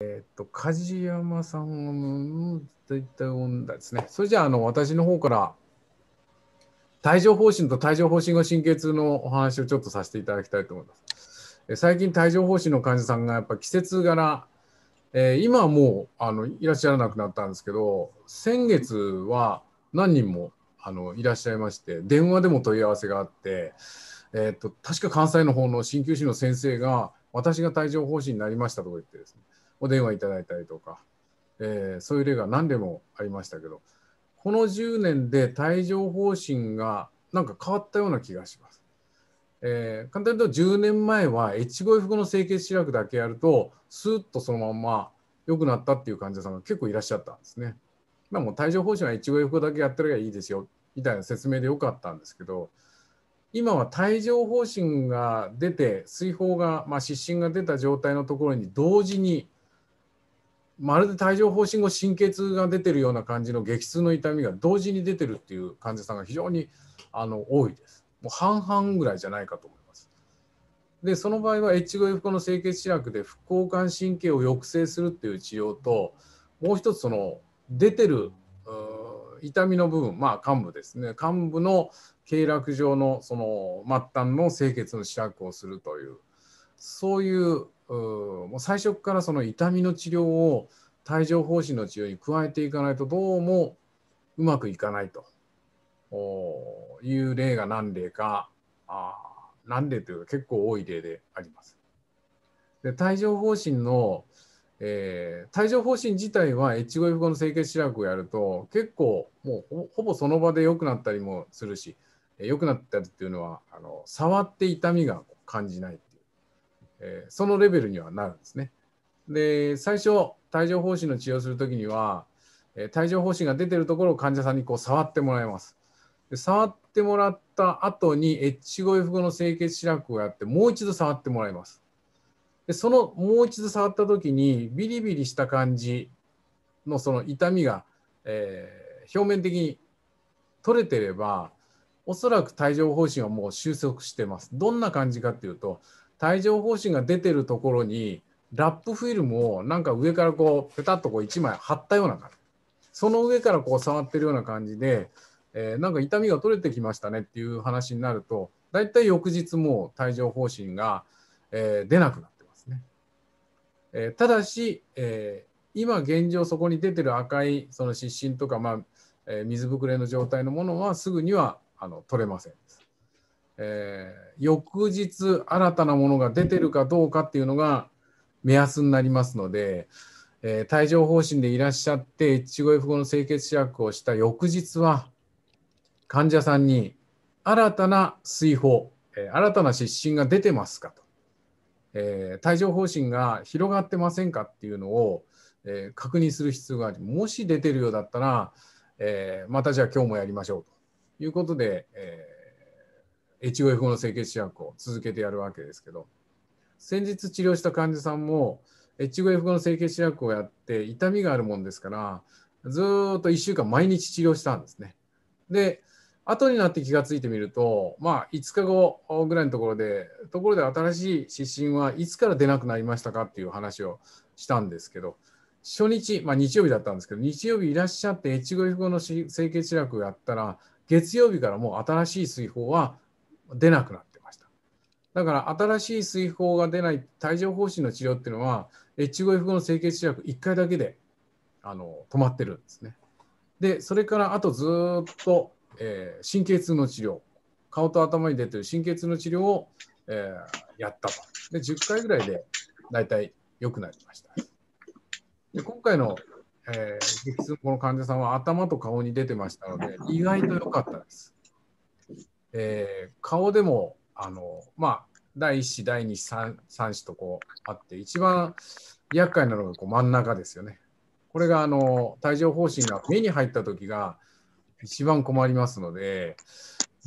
えー、と、梶山さんが大体読んだですね。それじゃあ、あの、私の方から、帯状疱疹と帯状疱疹後神経痛のお話をちょっとさせていただきたいと思います。え最近、帯状疱疹の患者さんがやっぱ季節柄、えー、今はもうあのいらっしゃらなくなったんですけど、先月は何人もあのいらっしゃいまして、電話でも問い合わせがあって、えーと確か関西の方の鍼灸師の先生が、私が帯状疱疹になりましたとか言ってですね、お電話いただいたりとか、えー、そういう例が何でもありましたけどこの10年で帯状疱疹がなんか変わったような気がします。えー、簡単に言うと10年前は越後服の清潔白くだけやるとスーッとそのまま良くなったっていう患者さんが結構いらっしゃったんですね。まあ、もう帯状疱疹は越後服だけやってればいいですよみたいな説明でよかったんですけど今は帯状疱疹が出て水疱が、まあ、湿疹が出た状態のところに同時にまるで帯状疱疹後神経痛が出てるような感じの激痛の痛みが同時に出てるっていう患者さんが非常にあの多いです。もう半々ぐらいじゃないかと思います。でその場合は H5F 化の清潔視力で副交感神経を抑制するっていう治療ともう一つその出てる痛みの部分まあ患部ですね患部の経絡上のその末端の清潔の試薬をするというそういうもう最初からその痛みの治療を帯状疱疹の治療に加えていかないとどうもうまくいかないという例が何例かあ何例というか結構多い例であります。で帯状疱疹の、えー、帯状疱疹自体は越後 F5 の清潔白をやると結構もうほぼその場で良くなったりもするし良くなったりっていうのはあの触って痛みが感じないえー、そのレベルにはなるんですね。で最初帯状疱疹の治療する時には、えー、帯状疱疹が出てるところを患者さんにこう触ってもらいます。で触ってもらった後に H5F5 の清潔視力をやってもう一度触ってもらいます。でそのもう一度触った時にビリビリした感じのその痛みが、えー、表面的に取れてればおそらく帯状疱疹はもう収束してます。どんな感じかっていうと帯状疱疹が出てるところにラップフィルムをなんか上からこうペタッとこう1枚貼ったような感じその上からこう触ってるような感じで、えー、なんか痛みが取れてきましたねっていう話になると大体翌日も帯状疱疹が、えー、出なくなってますね。えー、ただし、えー、今現状そこに出てる赤いその湿疹とか、まあえ水ぶくれの状態のものはすぐにはあの取れませんです。えー、翌日新たなものが出てるかどうかっていうのが目安になりますので、えー、帯状疱疹でいらっしゃって一期 F5 の清潔試薬をした翌日は患者さんに新たな水泡、えー、新たな湿疹が出てますかと、えー、帯状疱疹が広がってませんかっていうのを、えー、確認する必要がありもし出てるようだったら、えまたじゃあ今日もやりましょうということで、えー越後 F5 の清潔試薬を続けてやるわけですけど先日治療した患者さんも越後 F5 の清潔試薬をやって痛みがあるもんですからずっと1週間毎日治療したんですね。で後になって気が付いてみるとまあ5日後ぐらいのところでところで新しい指針はいつから出なくなりましたかっていう話をしたんですけど初日、まあ、日曜日だったんですけど日曜日いらっしゃって越後 F5 の清潔試薬をやったら月曜日からもう新しい水泡は出なくなってました。だから新しい水泡が出ない帯状疱疹の治療っていうのは H5F5 の清潔治薬1回だけであの止まってるんですね。でそれからあとずっと、えー、神経痛の治療顔と頭に出てる神経痛の治療を、えー、やったと。で10回ぐらいで大体良くなりました。で今回の激痛、えー、のこの患者さんは頭と顔に出てましたので意外と良かったです。えー、顔でもあの、まあ、第1子第2子3 3子とこうあって一番厄介なのがこう真ん中ですよね。これがあの帯状疱疹が目に入った時が一番困りますので、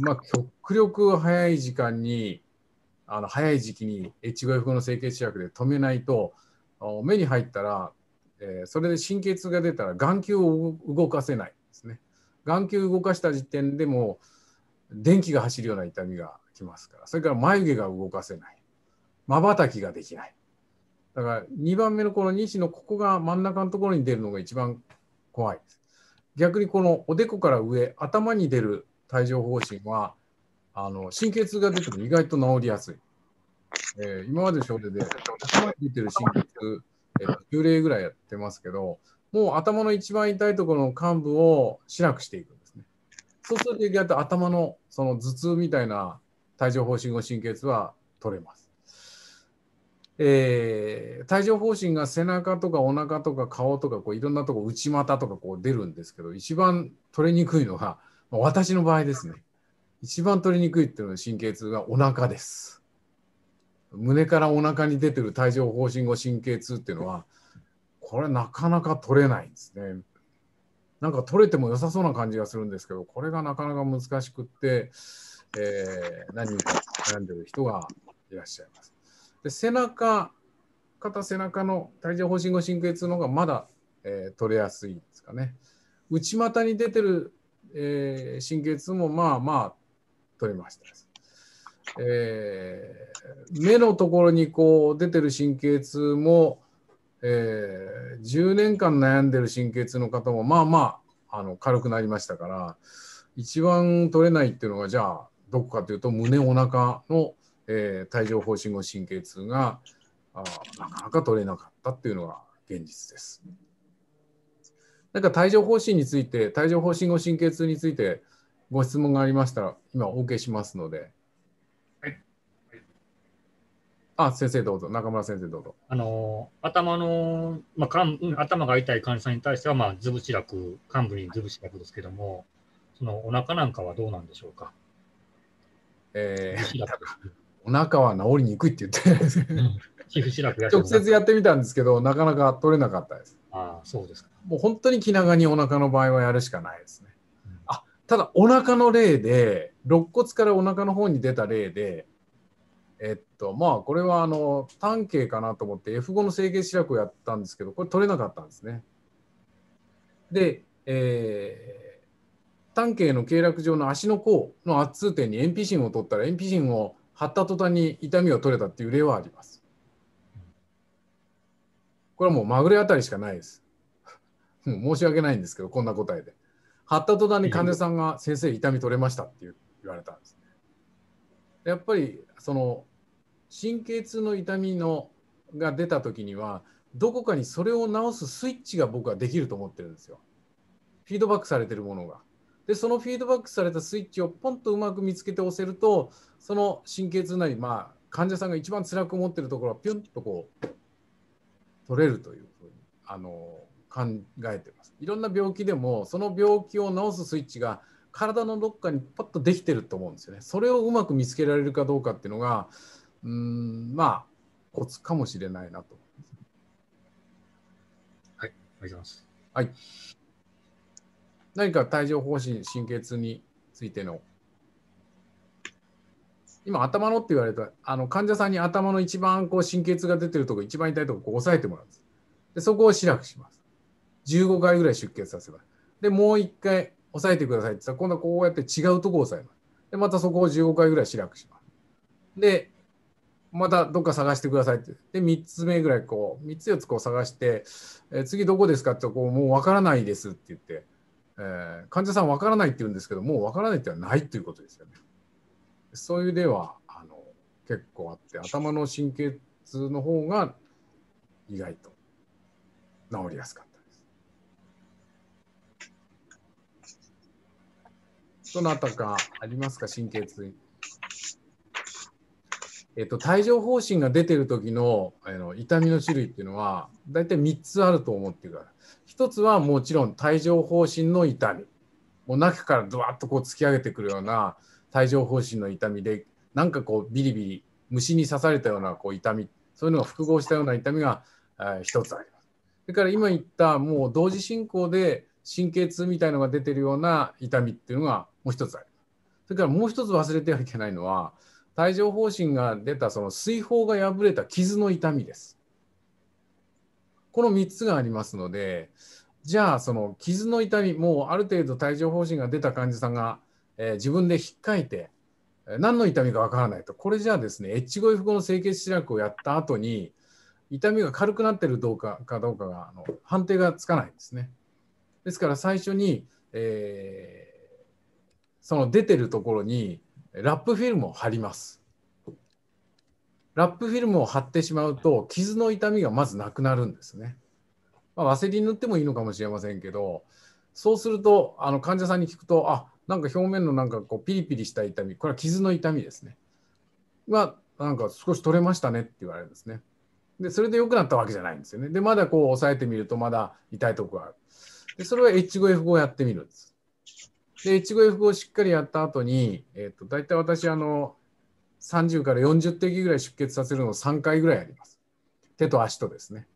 まあ、極力早い時間にあの早い時期に H5F の整形試薬で止めないと目に入ったら、えー、それで神経痛が出たら眼球を動かせないですね。眼球動かした時点でも電気が走るような痛みがきますからそれから眉毛が動かせないまばたきができないだから2番目のこの2子のここが真ん中のところに出るのが一番怖いです逆にこのおでこから上頭に出る帯状疱疹はあの神経痛が出ても意外と治りやすい、えー、今まで症例で頭に出てる神経痛、えー、例ぐらいやってますけどもう頭の一番痛いところの患部をしなくしていくそうするとやっと頭のその頭痛みたいな帯状疱疹後神経痛は取れます。えー、帯状疱疹が背中とかお腹とか顔とかこういろんなとこ内股とかこう出るんですけど一番取れにくいのが、まあ、私の場合ですね一番取れにくいっていうのは神経痛がお腹です胸からお腹に出てる帯状疱疹後神経痛っていうのはこれなかなか取れないんですねなんか取れても良さそうな感じがするんですけど、これがなかなか難しくって、えー、何人か悩んでる人がいらっしゃいます。で背中、肩背中の体重方針後神経痛の方がまだ、えー、取れやすいですかね。内股に出てる、えー、神経痛もまあまあ取れました。えー、目のところにこう出てる神経痛もえー、10年間悩んでる神経痛の方もまあまああの軽くなりましたから一番取れないっていうのがじゃあどこかというと胸お腹の、えー、帯状疱疹後神経痛があなかなか取れなかったっていうのが現実です。なんか帯状疱疹について帯状疱疹後神経痛についてご質問がありましたら今お受けしますので。あ、先生どうぞ、中村先生どうぞ。あの頭の、まあ、かん頭が痛い患者さんに対しては、まあ、図仏く、患部に図仏くですけども、そのお腹なんかはどうなんでしょうか。えー、お腹は治りにくいって言ってないですけど、直接やってみたんですけど、なかなか取れなかったです。あそうですか。もう本当に気長にお腹の場合はやるしかないですね。うん、あただ、お腹の例で、肋骨からお腹の方に出た例で、えっとまあこれはあの単形かなと思って F5 の整形試薬をやったんですけどこれ取れなかったんですね。で、えー、単形の経絡上の足の甲の圧痛点に鉛筆芯を取ったら鉛筆芯を貼った途端に痛みが取れたっていう例はあります。これはもうまぐれあたりしかないです。申し訳ないんですけどこんな答えで。貼った途端に患者さんが「先生痛み取れました」って言われたんですね。やっぱりその神経痛の痛みのが出た時にはどこかにそれを治すスイッチが僕はできると思ってるんですよ。フィードバックされてるものが。でそのフィードバックされたスイッチをポンとうまく見つけて押せるとその神経痛なり、まあ、患者さんが一番辛く思ってるところはピュンとこう取れるというふうにあの考えてます。いろんな病気でもその病気を治すスイッチが体のどっかにパッとできてると思うんですよね。それをうまく見つけられるかどうかっていうのがうん、まあ、コツかもしれないなと。はい、お願いします。はい。何か帯状疱疹、神経痛についての今頭のって言われたあの患者さんに頭の一番こう神経痛が出てるとこ一番痛いとこを押さえてもらうんですでそこを白くします15回ぐらい出血させばでもう1回押さえてくださいって言ったら今度はこうやって違うとこを押さえますでまたそこを15回ぐらい白くしますでまたどっか探してくださいって。で、3つ目ぐらいこう、3つ4つこう探して、えー、次どこですかってこう、もうわからないですって言って、えー、患者さんわからないって言うんですけど、もうわからないってはないということですよね。そういうでは、あの、結構あって、頭の神経痛の方が意外と治りやすかったです。どなたかありますか神経痛。えっと、帯状疱疹が出てる時のあの痛みの種類っていうのは大体3つあると思ってるから1つはもちろん帯状疱疹の痛み。もう中からドワッとこう突き上げてくるような帯状疱疹の痛みでなんかこうビリビリ虫に刺されたようなこう痛みそういうのが複合したような痛みが1つあります。それから今言ったもう同時進行で神経痛みたいのが出てるような痛みっていうのがもう1つあります。それからもう1つ忘れてはいけないのは帯状疱疹が出たその水泡が破れた傷の痛みです。この3つがありますので、じゃあその傷の痛み、もうある程度帯状疱疹が出た患者さんが、えー、自分で引っかいて、何の痛みかわからないと、これじゃあですね、エッチゴイフ後の清潔視力をやった後に、痛みが軽くなってるどうかかどうかがあの判定がつかないんですね。ですから最初に、えー、その出てるところにラップフィルムを貼ります。ラップフィルムを貼ってしまうと傷の痛みがまずなくなるんですね。まあ、ワセリン塗ってもいいのかもしれませんけどそうするとあの患者さんに聞くとあなんか表面のなんかこうピリピリした痛みこれは傷の痛みですね。がなんか少し取れましたねって言われるんですね。でそれで良くなったわけじゃないんですよね。でまだこう押さえてみるとまだ痛いとこがある。でそれは H5F5 やってみるんです。で、いちご F をしっかりやった後に、えっ、ー、と、大体私、あの、30から40滴ぐらい出血させるのを3回ぐらいやります。手と足とですね。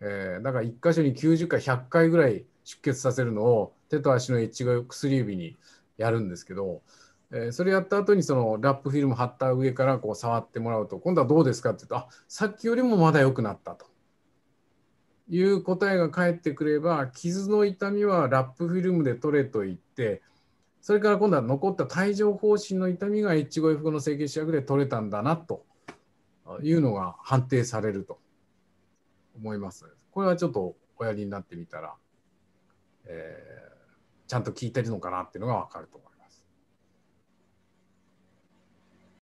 えー、だから1箇所に90回、100回ぐらい出血させるのを手と足の越後薬指にやるんですけど、えー、それやった後にそのラップフィルム貼った上からこう触ってもらうと今度はどうですかって言うとあさっきよりもまだ良くなったという答えが返ってくれば傷の痛みはラップフィルムで取れと言ってそれから今度は残った帯状疱疹の痛みが h 5 F 5の整形試役で取れたんだなというのが判定されると思います。これはちょっとおやりになってみたら、えー、ちゃんと聞いてるのかなっていうのが分かると思います。